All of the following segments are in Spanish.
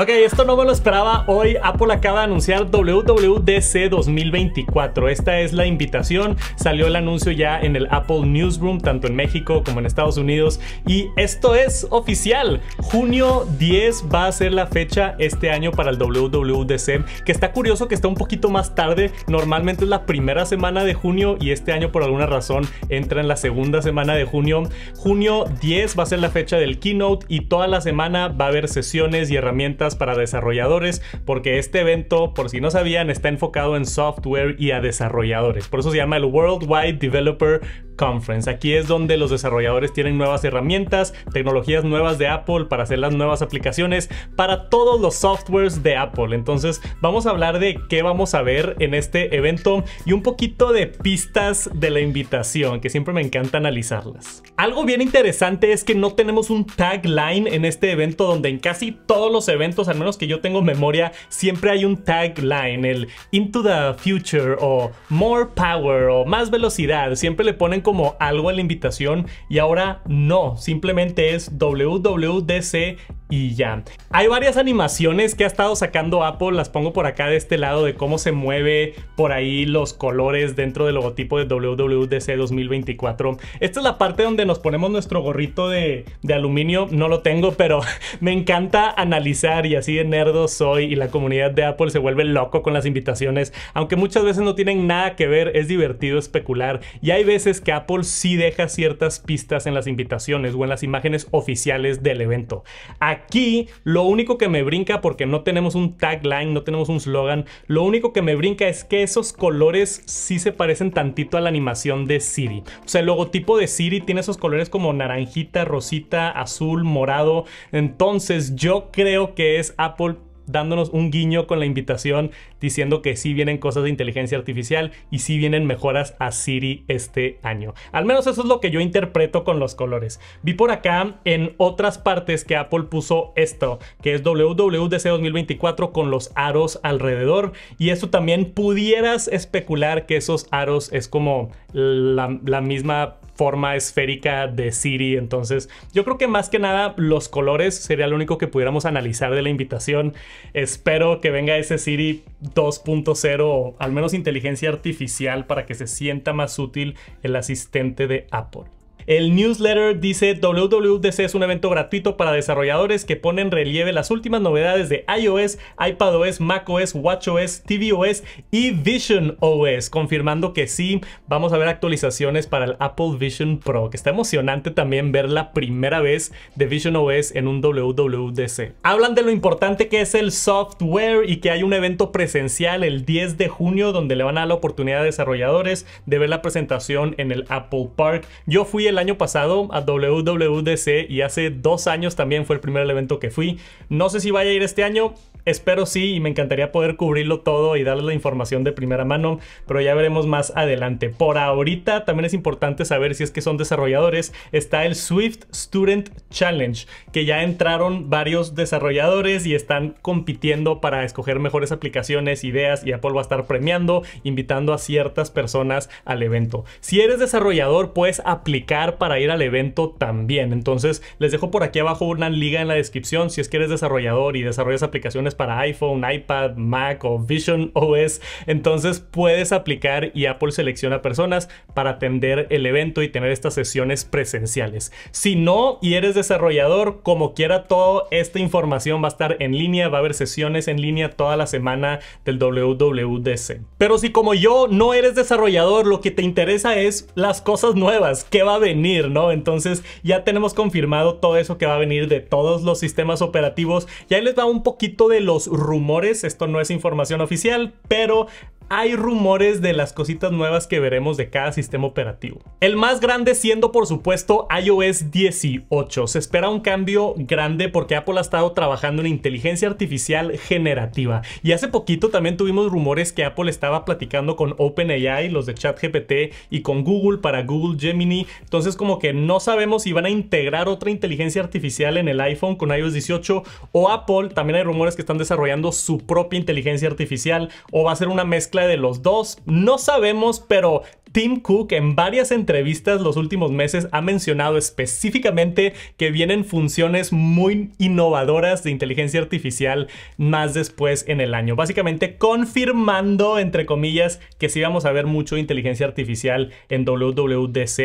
Ok, esto no me lo esperaba. Hoy Apple acaba de anunciar WWDC 2024. Esta es la invitación. Salió el anuncio ya en el Apple Newsroom, tanto en México como en Estados Unidos. Y esto es oficial. Junio 10 va a ser la fecha este año para el WWDC, que está curioso que está un poquito más tarde. Normalmente es la primera semana de junio y este año por alguna razón entra en la segunda semana de junio. Junio 10 va a ser la fecha del keynote y toda la semana va a haber sesiones y herramientas para desarrolladores, porque este evento, por si no sabían, está enfocado en software y a desarrolladores. Por eso se llama el Worldwide Developer Conference. Aquí es donde los desarrolladores tienen nuevas herramientas, tecnologías nuevas de Apple para hacer las nuevas aplicaciones para todos los softwares de Apple. Entonces vamos a hablar de qué vamos a ver en este evento y un poquito de pistas de la invitación, que siempre me encanta analizarlas. Algo bien interesante es que no tenemos un tagline en este evento donde en casi todos los eventos, al menos que yo tengo memoria, siempre hay un tagline, el Into the Future o More Power o Más Velocidad, siempre le ponen como algo a la invitación y ahora no, simplemente es WWDC y ya. Hay varias animaciones que ha estado sacando Apple, las pongo por acá de este lado de cómo se mueve por ahí los colores dentro del logotipo de WWDC 2024. Esta es la parte donde nos ponemos nuestro gorrito de, de aluminio, no lo tengo, pero me encanta analizar y así de nerdo soy y la comunidad de Apple se vuelve loco con las invitaciones, aunque muchas veces no tienen nada que ver, es divertido especular y hay veces que Apple sí deja ciertas pistas en las invitaciones o en las imágenes oficiales del evento. Aquí lo único que me brinca, porque no tenemos un tagline, no tenemos un slogan, lo único que me brinca es que esos colores sí se parecen tantito a la animación de Siri. O sea, el logotipo de Siri tiene esos colores como naranjita, rosita, azul, morado. Entonces yo creo que es Apple dándonos un guiño con la invitación diciendo que sí vienen cosas de inteligencia artificial y sí vienen mejoras a Siri este año. Al menos eso es lo que yo interpreto con los colores. Vi por acá en otras partes que Apple puso esto, que es WWDC 2024 con los aros alrededor y esto también pudieras especular que esos aros es como la, la misma forma esférica de Siri. Entonces, yo creo que más que nada los colores sería lo único que pudiéramos analizar de la invitación. Espero que venga ese Siri 2.0 o al menos inteligencia artificial para que se sienta más útil el asistente de Apple. El newsletter dice WWDC es un evento gratuito para desarrolladores que pone en relieve las últimas novedades de iOS, iPadOS, macOS, watchOS, tvOS y visionOS, confirmando que sí, vamos a ver actualizaciones para el Apple Vision Pro, que está emocionante también ver la primera vez de visionOS en un WWDC. Hablan de lo importante que es el software y que hay un evento presencial el 10 de junio donde le van a dar la oportunidad a desarrolladores de ver la presentación en el Apple Park. Yo fui el año pasado a WWDC y hace dos años también fue el primer evento que fui. No sé si vaya a ir este año, Espero sí y me encantaría poder cubrirlo todo y darles la información de primera mano, pero ya veremos más adelante. Por ahorita también es importante saber si es que son desarrolladores. Está el Swift Student Challenge, que ya entraron varios desarrolladores y están compitiendo para escoger mejores aplicaciones, ideas y Apple va a estar premiando, invitando a ciertas personas al evento. Si eres desarrollador, puedes aplicar para ir al evento también. Entonces les dejo por aquí abajo una liga en la descripción si es que eres desarrollador y desarrollas aplicaciones para iPhone, iPad, Mac o Vision OS. Entonces puedes aplicar y Apple selecciona personas para atender el evento y tener estas sesiones presenciales. Si no y eres desarrollador, como quiera, todo, esta información va a estar en línea, va a haber sesiones en línea toda la semana del WWDC. Pero si como yo no eres desarrollador, lo que te interesa es las cosas nuevas, qué va a venir, ¿no? Entonces ya tenemos confirmado todo eso que va a venir de todos los sistemas operativos. ahí les va un poquito de los rumores, esto no es información oficial, pero hay rumores de las cositas nuevas que veremos de cada sistema operativo. El más grande siendo por supuesto iOS 18. Se espera un cambio grande porque Apple ha estado trabajando en inteligencia artificial generativa. Y hace poquito también tuvimos rumores que Apple estaba platicando con OpenAI, los de ChatGPT y con Google para Google Gemini. Entonces como que no sabemos si van a integrar otra inteligencia artificial en el iPhone con iOS 18 o Apple. También hay rumores que están desarrollando su propia inteligencia artificial o va a ser una mezcla de los dos. No sabemos, pero Tim Cook en varias entrevistas los últimos meses ha mencionado específicamente que vienen funciones muy innovadoras de inteligencia artificial más después en el año. Básicamente confirmando, entre comillas, que sí vamos a ver mucho inteligencia artificial en WWDC,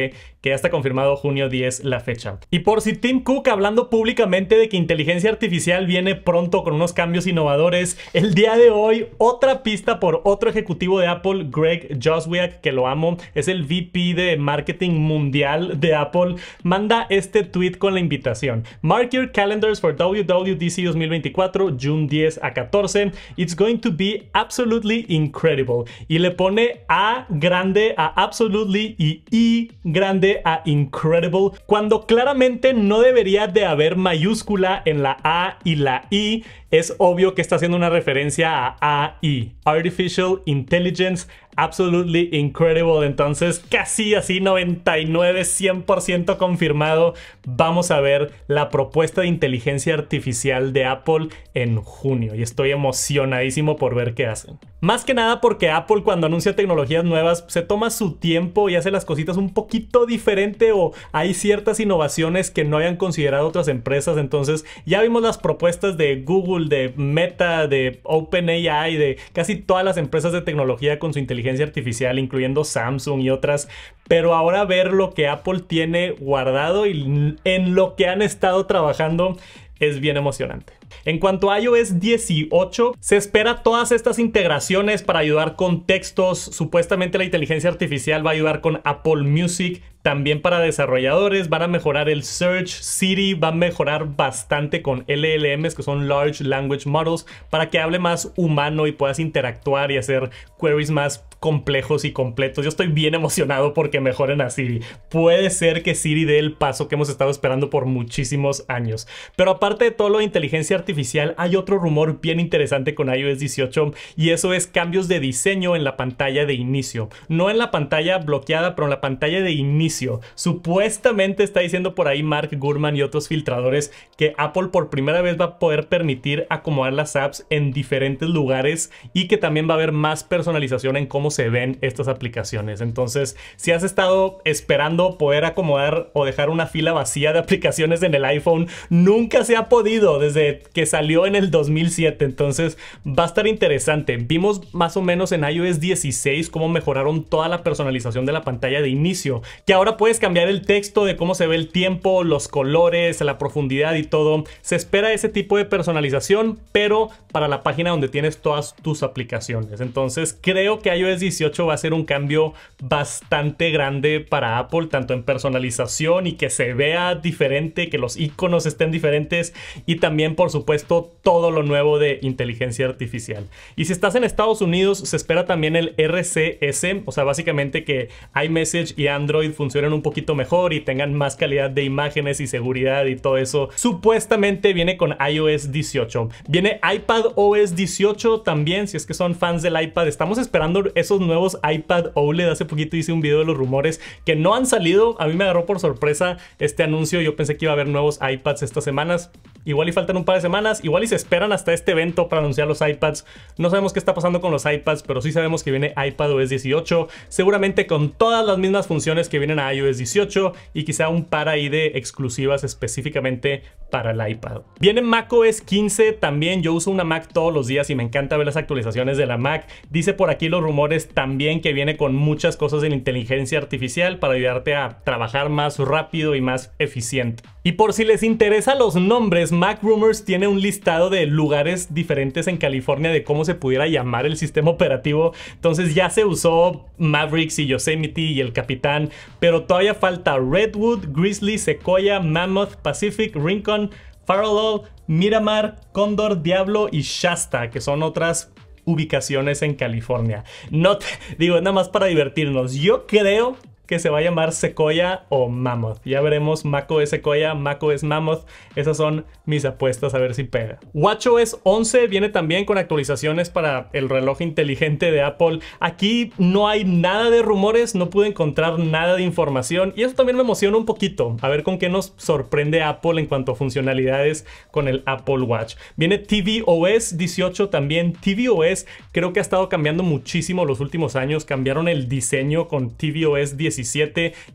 que ya está confirmado junio 10 la fecha. Y por si Tim Cook hablando públicamente de que inteligencia artificial viene pronto con unos cambios innovadores, el día de hoy otra pista por otro ejecutivo de Apple, Greg Joswiak, que lo amo es el VP de marketing mundial de Apple, manda este tweet con la invitación. Mark your calendars for WWDC 2024, June 10 a 14. It's going to be absolutely incredible. Y le pone A grande a absolutely y I grande a incredible, cuando claramente no debería de haber mayúscula en la A y la I. Es obvio que está haciendo una referencia a AI, Artificial Intelligence absolutely incredible. Entonces, casi así 99, 100% confirmado, vamos a ver la propuesta de inteligencia artificial de Apple en junio y estoy emocionadísimo por ver qué hacen. Más que nada porque Apple cuando anuncia tecnologías nuevas se toma su tiempo y hace las cositas un poquito diferente o hay ciertas innovaciones que no hayan considerado otras empresas. Entonces, ya vimos las propuestas de Google, de Meta, de OpenAI, de casi todas las empresas de tecnología con su inteligencia inteligencia artificial, incluyendo Samsung y otras, pero ahora ver lo que Apple tiene guardado y en lo que han estado trabajando es bien emocionante. En cuanto a iOS 18, se espera todas estas integraciones para ayudar con textos. Supuestamente la inteligencia artificial va a ayudar con Apple Music, también para desarrolladores. Van a mejorar el Search City, va a mejorar bastante con LLMs, que son Large Language Models, para que hable más humano y puedas interactuar y hacer queries más complejos y completos. Yo estoy bien emocionado porque mejoren a Siri. Puede ser que Siri dé el paso que hemos estado esperando por muchísimos años. Pero aparte de todo lo de inteligencia artificial, hay otro rumor bien interesante con iOS 18 y eso es cambios de diseño en la pantalla de inicio. No en la pantalla bloqueada, pero en la pantalla de inicio. Supuestamente está diciendo por ahí Mark Gurman y otros filtradores que Apple por primera vez va a poder permitir acomodar las apps en diferentes lugares y que también va a haber más personalización en cómo se ven estas aplicaciones. Entonces, si has estado esperando poder acomodar o dejar una fila vacía de aplicaciones en el iPhone, nunca se ha podido desde que salió en el 2007. Entonces, va a estar interesante. Vimos más o menos en iOS 16 cómo mejoraron toda la personalización de la pantalla de inicio, que ahora puedes cambiar el texto de cómo se ve el tiempo, los colores, la profundidad y todo. Se espera ese tipo de personalización, pero para la página donde tienes todas tus aplicaciones. Entonces, creo que iOS 18 va a ser un cambio bastante grande para Apple, tanto en personalización y que se vea diferente, que los iconos estén diferentes y también, por supuesto, todo lo nuevo de inteligencia artificial. Y si estás en Estados Unidos, se espera también el RCS, o sea, básicamente que iMessage y Android funcionen un poquito mejor y tengan más calidad de imágenes y seguridad y todo eso. Supuestamente viene con iOS 18. Viene iPad OS 18 también, si es que son fans del iPad. Estamos esperando esos nuevos iPad OLED. Hace poquito hice un video de los rumores que no han salido. A mí me agarró por sorpresa este anuncio. Yo pensé que iba a haber nuevos iPads estas semanas. Igual y faltan un par de semanas, igual y se esperan hasta este evento para anunciar los iPads. No sabemos qué está pasando con los iPads, pero sí sabemos que viene iPadOS 18, seguramente con todas las mismas funciones que vienen a iOS 18 y quizá un par ahí de exclusivas específicamente para el iPad. Viene macOS 15 también, yo uso una Mac todos los días y me encanta ver las actualizaciones de la Mac. Dice por aquí los rumores también que viene con muchas cosas de inteligencia artificial para ayudarte a trabajar más rápido y más eficiente. Y por si les interesa los nombres, Mac Rumors tiene un listado de lugares diferentes en California de cómo se pudiera llamar el sistema operativo. Entonces ya se usó Mavericks y Yosemite y el Capitán, pero todavía falta Redwood, Grizzly, Sequoia, Mammoth, Pacific, Rincon, Farallon, Miramar, Condor, Diablo y Shasta, que son otras ubicaciones en California. No te, digo, nada más para divertirnos. Yo creo que se va a llamar Sequoia o Mammoth. Ya veremos, Mako es Sequoia, Mako es Mammoth. Esas son mis apuestas, a ver si pega. WatchOS 11 viene también con actualizaciones para el reloj inteligente de Apple. Aquí no hay nada de rumores, no pude encontrar nada de información y eso también me emociona un poquito. A ver con qué nos sorprende Apple en cuanto a funcionalidades con el Apple Watch. Viene tvOS 18 también. tvOS creo que ha estado cambiando muchísimo los últimos años. Cambiaron el diseño con tvOS 18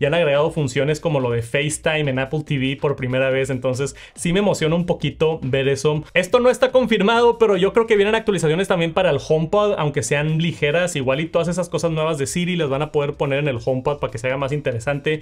y han agregado funciones como lo de FaceTime en Apple TV por primera vez, entonces sí me emociona un poquito ver eso. Esto no está confirmado, pero yo creo que vienen actualizaciones también para el HomePod, aunque sean ligeras, igual y todas esas cosas nuevas de Siri las van a poder poner en el HomePod para que se haga más interesante.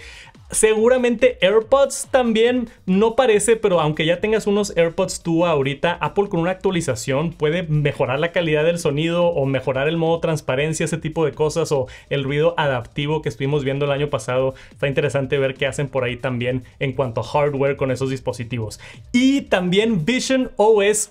Seguramente AirPods también, no parece, pero aunque ya tengas unos AirPods tú ahorita, Apple con una actualización puede mejorar la calidad del sonido o mejorar el modo transparencia, ese tipo de cosas o el ruido adaptivo que estuvimos viendo el año pasado. Está interesante ver qué hacen por ahí también en cuanto a hardware con esos dispositivos. Y también Vision OS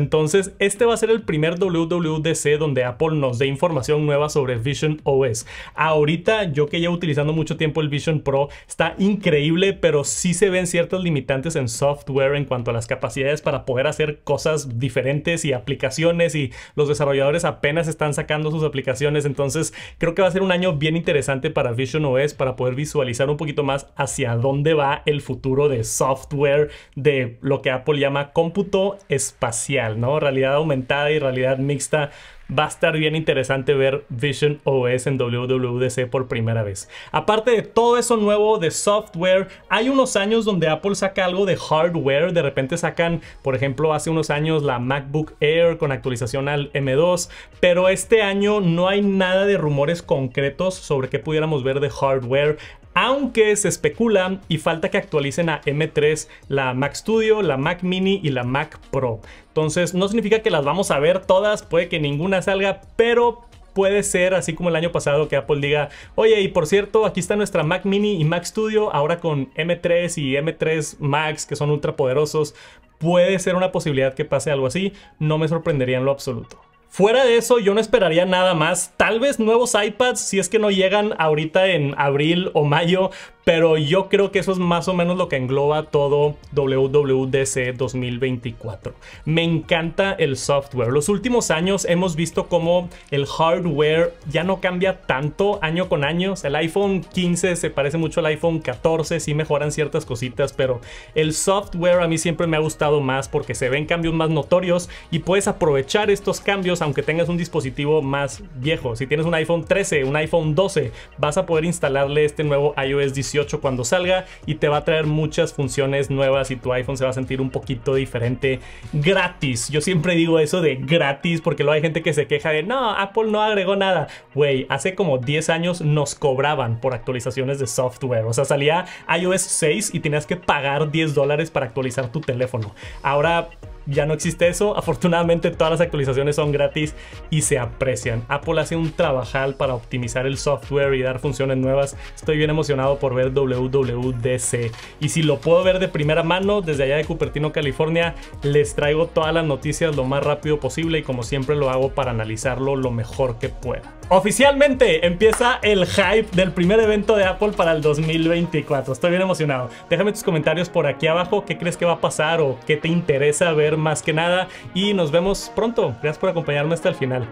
entonces, este va a ser el primer WWDC donde Apple nos dé información nueva sobre Vision OS. Ahorita, yo que llevo utilizando mucho tiempo el Vision Pro, está increíble, pero sí se ven ciertos limitantes en software en cuanto a las capacidades para poder hacer cosas diferentes y aplicaciones y los desarrolladores apenas están sacando sus aplicaciones. Entonces, creo que va a ser un año bien interesante para Vision OS para poder visualizar un poquito más hacia dónde va el futuro de software de lo que Apple llama cómputo es espacial, ¿no? Realidad aumentada y realidad mixta. Va a estar bien interesante ver Vision OS en WWDC por primera vez. Aparte de todo eso nuevo de software, hay unos años donde Apple saca algo de hardware. De repente sacan, por ejemplo, hace unos años la MacBook Air con actualización al M2. Pero este año no hay nada de rumores concretos sobre qué pudiéramos ver de hardware aunque se especula y falta que actualicen a M3 la Mac Studio, la Mac Mini y la Mac Pro. Entonces no significa que las vamos a ver todas, puede que ninguna salga, pero puede ser así como el año pasado que Apple diga, oye, y por cierto, aquí está nuestra Mac Mini y Mac Studio, ahora con M3 y M3 Max, que son ultra poderosos. Puede ser una posibilidad que pase algo así, no me sorprendería en lo absoluto. Fuera de eso, yo no esperaría nada más. Tal vez nuevos iPads si es que no llegan ahorita en abril o mayo, pero yo creo que eso es más o menos lo que engloba todo WWDC 2024. Me encanta el software. Los últimos años hemos visto cómo el hardware ya no cambia tanto año con año. El iPhone 15 se parece mucho al iPhone 14, sí mejoran ciertas cositas, pero el software a mí siempre me ha gustado más porque se ven cambios más notorios y puedes aprovechar estos cambios aunque tengas un dispositivo más viejo. Si tienes un iPhone 13, un iPhone 12, vas a poder instalarle este nuevo iOS 18 cuando salga y te va a traer muchas funciones nuevas y tu iPhone se va a sentir un poquito diferente gratis. Yo siempre digo eso de gratis porque luego hay gente que se queja de no, Apple no agregó nada. Güey, hace como 10 años nos cobraban por actualizaciones de software. O sea, salía iOS 6 y tenías que pagar 10 dólares para actualizar tu teléfono. Ahora ya no existe eso. Afortunadamente todas las actualizaciones son gratis y se aprecian. Apple hace un trabajal para optimizar el software y dar funciones nuevas. Estoy bien emocionado por ver WWDC. Y si lo puedo ver de primera mano desde allá de Cupertino, California, les traigo todas las noticias lo más rápido posible y como siempre lo hago para analizarlo lo mejor que pueda. Oficialmente empieza el hype del primer evento de Apple para el 2024. Estoy bien emocionado. Déjame tus comentarios por aquí abajo qué crees que va a pasar o qué te interesa ver más que nada. Y nos vemos pronto. Gracias por acompañarme hasta el final.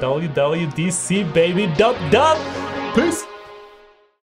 WWDC Baby Dub Dub. Peace.